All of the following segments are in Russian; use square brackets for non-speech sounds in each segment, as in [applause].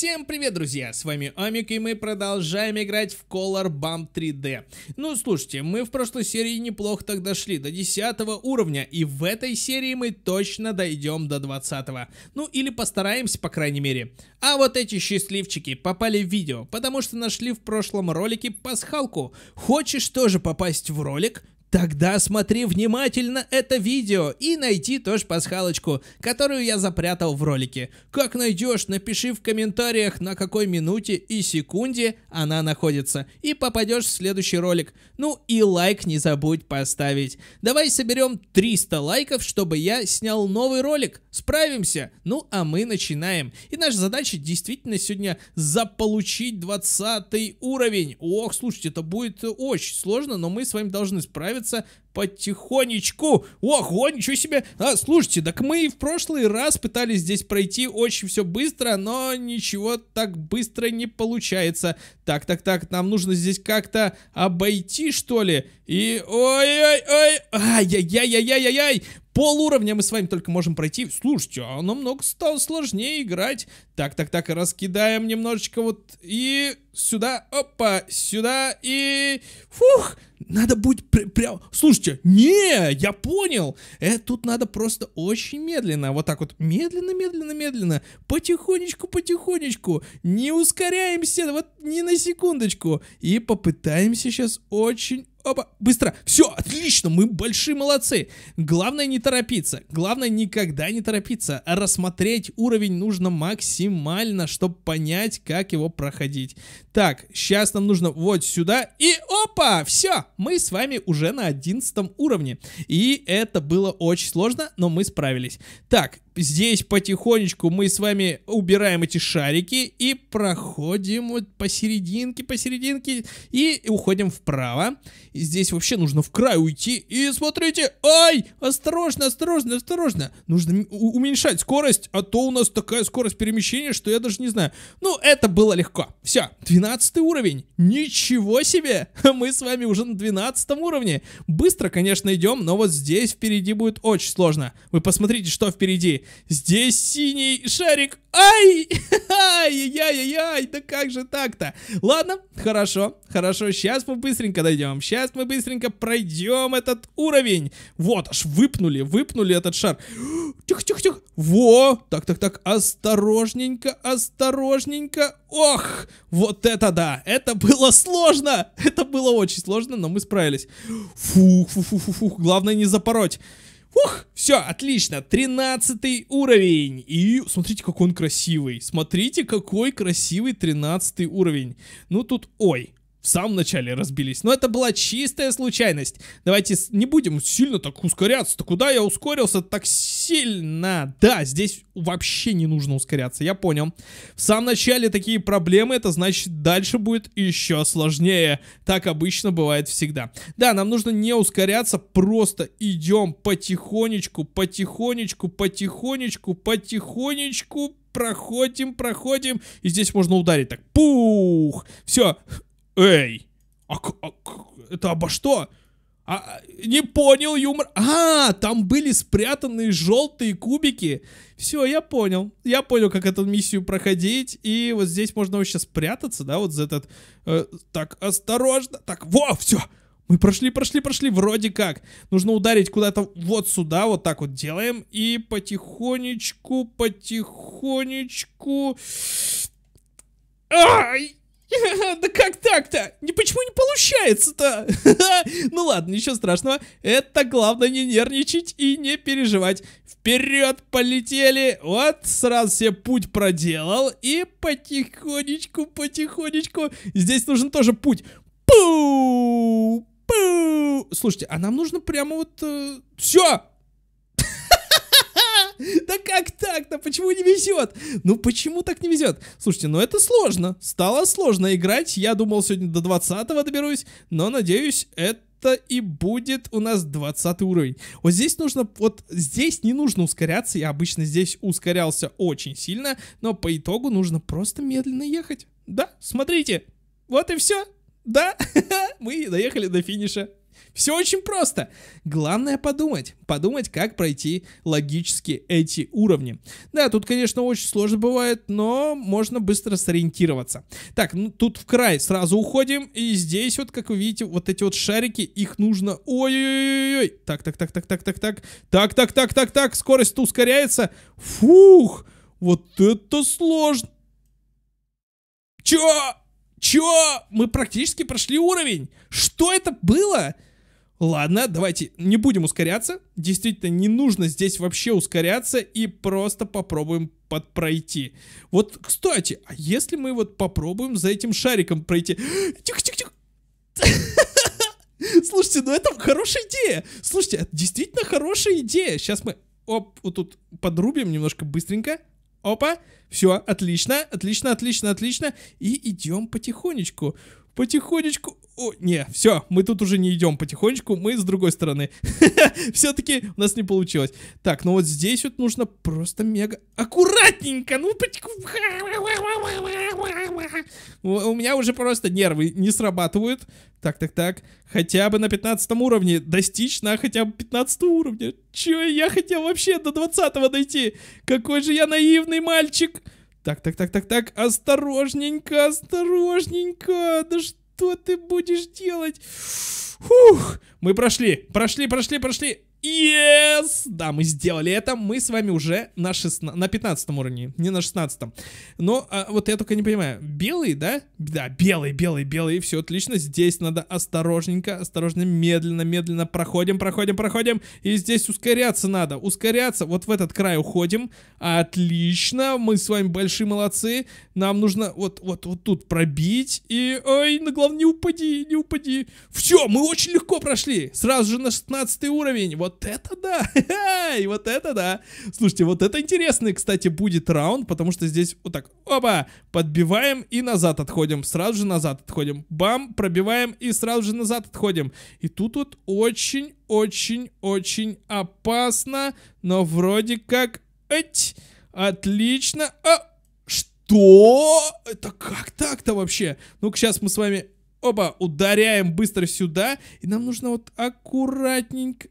Всем привет, друзья! С вами Амик, и мы продолжаем играть в Color Bump 3D. Ну, слушайте, мы в прошлой серии неплохо так дошли, до 10 уровня, и в этой серии мы точно дойдем до 20. -го. Ну, или постараемся, по крайней мере. А вот эти счастливчики попали в видео, потому что нашли в прошлом ролике пасхалку. Хочешь тоже попасть в ролик? Тогда смотри внимательно это видео и найди тоже пасхалочку, которую я запрятал в ролике. Как найдешь, напиши в комментариях, на какой минуте и секунде она находится, и попадешь в следующий ролик. Ну и лайк не забудь поставить. Давай соберем 300 лайков, чтобы я снял новый ролик. Справимся? Ну а мы начинаем. И наша задача действительно сегодня заполучить 20 уровень. Ох, слушайте, это будет очень сложно, но мы с вами должны справиться становится потихонечку. Ого, ничего себе! А, слушайте, так мы и в прошлый раз пытались здесь пройти очень все быстро, но ничего так быстро не получается. Так, так, так, нам нужно здесь как-то обойти, что ли? И... Ой-ой-ой! Ай-яй-яй-яй-яй-яй! Пол уровня мы с вами только можем пройти. Слушайте, а намного стало сложнее играть. Так, так, так, раскидаем немножечко вот и сюда, опа, сюда и... Фух! Надо будет при, прям... Слушайте, не, я понял. Э, тут надо просто очень медленно, вот так вот, медленно, медленно, медленно, потихонечку, потихонечку, не ускоряемся, вот ни на секундочку, и попытаемся сейчас очень Опа, быстро. Все, отлично, мы большие молодцы. Главное не торопиться. Главное никогда не торопиться. А рассмотреть уровень нужно максимально, чтобы понять, как его проходить. Так, сейчас нам нужно вот сюда. И опа, все, мы с вами уже на 11 уровне. И это было очень сложно, но мы справились. Так, здесь потихонечку мы с вами убираем эти шарики и проходим вот посерединке, посерединке и уходим вправо. И здесь вообще нужно в край уйти. И смотрите, ай, осторожно, осторожно, осторожно. Нужно уменьшать скорость, а то у нас такая скорость перемещения, что я даже не знаю. Ну, это было легко. Все, 12 уровень. Ничего себе! [laughs] Мы с вами уже на 12 уровне. Быстро, конечно, идем, но вот здесь впереди будет очень сложно. Вы посмотрите, что впереди здесь синий шарик. Ай! [laughs] Ай-яй-яй-яй! Да как же так-то? Ладно, хорошо, хорошо. Сейчас мы быстренько дойдем. Сейчас мы быстренько пройдем этот уровень. Вот, аж выпнули, выпнули этот шар. Тихо-тихо-тихо. [gasps] Во! Так-так-так, осторожненько, осторожненько. Ох! Вот это да! Это было сложно! [laughs] Это было очень сложно, но мы справились. Фух, фух, фух, фух, фух. Главное не запороть. Ух, все, отлично, 13 уровень. И смотрите, какой он красивый. Смотрите, какой красивый 13 уровень. Ну тут, ой, в самом начале разбились. Но это была чистая случайность. Давайте не будем сильно так ускоряться-то. Куда я ускорился так сильно? Да, здесь вообще не нужно ускоряться, я понял. В самом начале такие проблемы, это значит дальше будет еще сложнее. Так обычно бывает всегда. Да, нам нужно не ускоряться, просто идем потихонечку, потихонечку, потихонечку, потихонечку, проходим, проходим, и здесь можно ударить так, пух, все, Эй, а, а это обо что? А, не понял юмор. А, там были спрятанные желтые кубики. Все, я понял. Я понял, как эту миссию проходить. И вот здесь можно вообще спрятаться, да, вот за этот... Э, так, осторожно. Так, во, все. Мы прошли, прошли, прошли, вроде как. Нужно ударить куда-то вот сюда, вот так вот делаем. И потихонечку, потихонечку... Ай! [laughs] Да как так-то? Не Почему не получается-то? [laughs] Ну ладно, ничего страшного. Это главное не нервничать и не переживать. Вперед полетели. Вот, сразу себе путь проделал. И потихонечку, потихонечку. Здесь нужен тоже путь. Пу! Пу! Слушайте, а нам нужно прямо вот... Э, все! [laughs] Да как так-то? Почему не везет? Ну почему так не везет? Слушайте, ну это сложно. Стало сложно играть. Я думал сегодня до 20 доберусь, но надеюсь, это это и будет у нас 20 уровень. Вот здесь нужно, вот здесь не нужно ускоряться, я обычно здесь ускорялся очень сильно, но по итогу нужно просто медленно ехать. Да, смотрите, вот и все. Да, [laughs] мы доехали до финиша. Все очень просто. Главное подумать. Подумать, как пройти логически эти уровни. Да, тут, конечно, очень сложно бывает, но можно быстро сориентироваться. Так, ну тут в край сразу уходим. И здесь вот, как вы видите, вот эти вот шарики, их нужно... Ой-ой-ой! Так, так, так, так, так, так, так. Так, так, так, так, так. Скорость ускоряется. Фух! Вот это сложно. Чё? Чё? Мы практически прошли уровень. Что это было? Ладно, давайте не будем ускоряться. Действительно, не нужно здесь вообще ускоряться и просто попробуем подпройти. Вот, кстати, а если мы вот попробуем за этим шариком пройти... Тихо-тихо-тихо! [gasps] [laughs] Слушайте, ну это хорошая идея. Слушайте, это действительно хорошая идея. Сейчас мы, оп, вот тут подрубим немножко быстренько. Опа, все, отлично, отлично, отлично, отлично. И идем потихонечку потихонечку... О, не, все, мы тут уже не идем потихонечку, мы с другой стороны. [laughs] Все-таки у нас не получилось. Так, ну вот здесь вот нужно просто мега... Аккуратненько, ну... У меня уже просто нервы не срабатывают. Так, так, так. Хотя бы на 15 уровне достичь на хотя бы 15 уровня. Че, я хотел вообще до 20 дойти. Какой же я наивный мальчик. Так, так, так, так, так, осторожненько, осторожненько, да что ты будешь делать? Фух, мы прошли, прошли, прошли, прошли. Yes! Да, мы сделали это. Мы с вами уже на, шестна... на 15 уровне, не на 16. Но а, вот я только не понимаю. Белый, да? Да, белый, белый, белый. Все отлично. Здесь надо осторожненько, осторожно, медленно, медленно проходим, проходим, проходим. И здесь ускоряться надо. Ускоряться. Вот в этот край уходим. Отлично. Мы с вами большие молодцы. Нам нужно вот, вот, вот тут пробить. И, ой, на главное, не упади, не упади. Все, мы очень легко прошли пошли. Сразу же на 16 уровень. Вот это да! [laughs] И вот это да! Слушайте, вот это интересный, кстати, будет раунд, потому что здесь вот так, опа, подбиваем и назад отходим. Сразу же назад отходим. Бам, пробиваем и сразу же назад отходим. И тут вот очень-очень-очень опасно, но вроде как... Эть, отлично. А, что? Это как так-то вообще? Ну-ка, сейчас мы с вами Оба, ударяем быстро сюда. И нам нужно вот аккуратненько...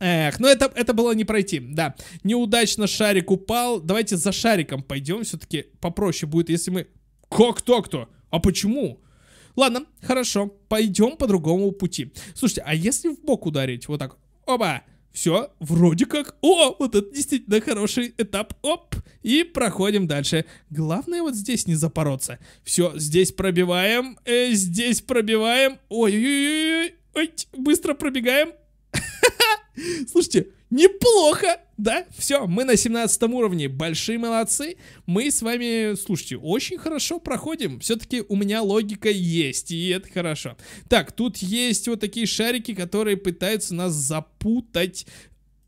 Эх, ну это, это было не пройти, да. Неудачно шарик упал. Давайте за шариком пойдем, все-таки попроще будет, если мы... Как так-то? А почему? Ладно, хорошо, пойдем по другому пути. Слушайте, а если в бок ударить вот так? Оба! Все, вроде как... О, вот это действительно хороший этап. Оп, и проходим дальше. Главное вот здесь не запороться. Все, здесь пробиваем, э, здесь пробиваем. Ой-ой-ой, ой, быстро пробегаем. [laughs] Слушайте, неплохо, да? Все, мы на 17 уровне, большие молодцы. Мы с вами, слушайте, очень хорошо проходим. Все-таки у меня логика есть, и это хорошо. Так, тут есть вот такие шарики, которые пытаются нас запутать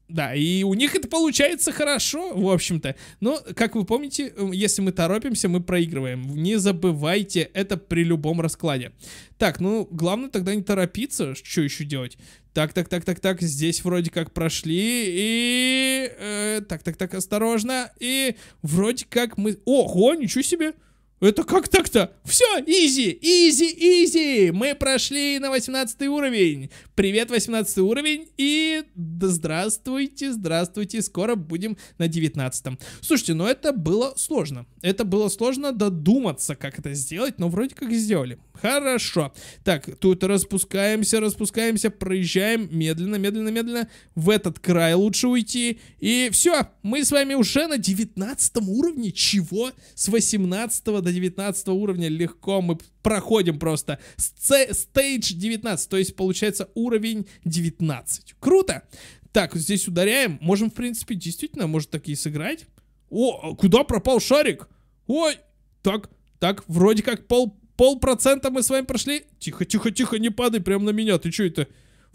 да, и у них это получается хорошо, в общем-то. Но, как вы помните, эм, если мы торопимся, мы проигрываем. Не забывайте это при любом раскладе. Так, ну, главное тогда не торопиться. Что еще делать? Так, так, так, так, так, здесь вроде как прошли, и... Э, так, так, так, осторожно, и вроде как мы... Ого, ничего себе! Это как так-то? Все, изи, изи, изи. Мы прошли на 18 уровень. Привет, 18 уровень. И да здравствуйте, здравствуйте. Скоро будем на 19. -м. Слушайте, ну это было сложно. Это было сложно додуматься, как это сделать, но вроде как сделали. Хорошо. Так, тут распускаемся, распускаемся, проезжаем медленно, медленно, медленно. В этот край лучше уйти. И все, мы с вами уже на 19 уровне. Чего? С 18 до 19 уровня легко мы проходим просто стейдж 19, то есть получается уровень 19. Круто! Так, здесь ударяем, можем, в принципе, действительно, может такие сыграть. О, куда пропал шарик? Ой, так, так, вроде как пол, пол процента мы с вами прошли. Тихо, тихо, тихо, не падай прямо на меня, ты что это?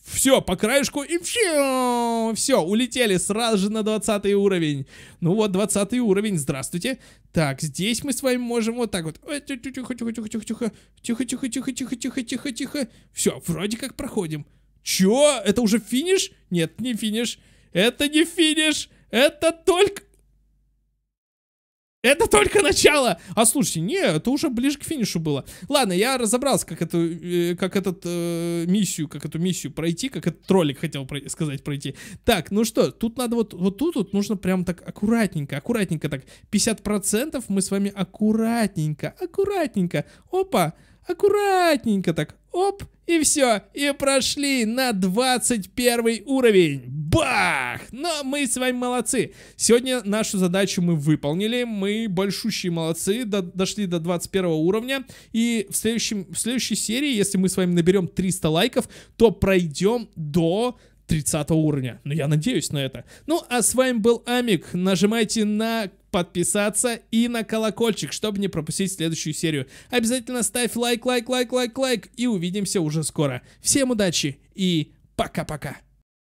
все, по краешку и все, все, улетели сразу же на 20 уровень. Ну вот, 20 уровень, здравствуйте. Так, здесь мы с вами можем вот так вот. Э, тихо-тихо-тихо-тихо-тихо-тихо, тихо-тихо-тихо-тихо-тихо-тихо. Все, вроде как проходим. Чё? Это уже финиш? Нет, не финиш. Это не финиш. Это только... Это только начало! А слушайте, не, это уже ближе к финишу было. Ладно, я разобрался, как эту, э, как этот, э, миссию, как эту миссию пройти, как этот ролик хотел про сказать пройти. Так, ну что, тут надо вот, вот тут вот нужно прям так аккуратненько, аккуратненько так. 50% мы с вами аккуратненько, аккуратненько. Опа! аккуратненько так, оп, и все, и прошли на 21 уровень. Бах! Но мы с вами молодцы. Сегодня нашу задачу мы выполнили, мы большущие молодцы, до, дошли до 21 уровня. И в, следующем, в следующей серии, если мы с вами наберем 300 лайков, то пройдем до 30 уровня. Но ну, я надеюсь на это. Ну, а с вами был Амик. Нажимайте на подписаться и на колокольчик, чтобы не пропустить следующую серию. Обязательно ставь лайк, лайк, лайк, лайк, лайк и увидимся уже скоро. Всем удачи и пока-пока.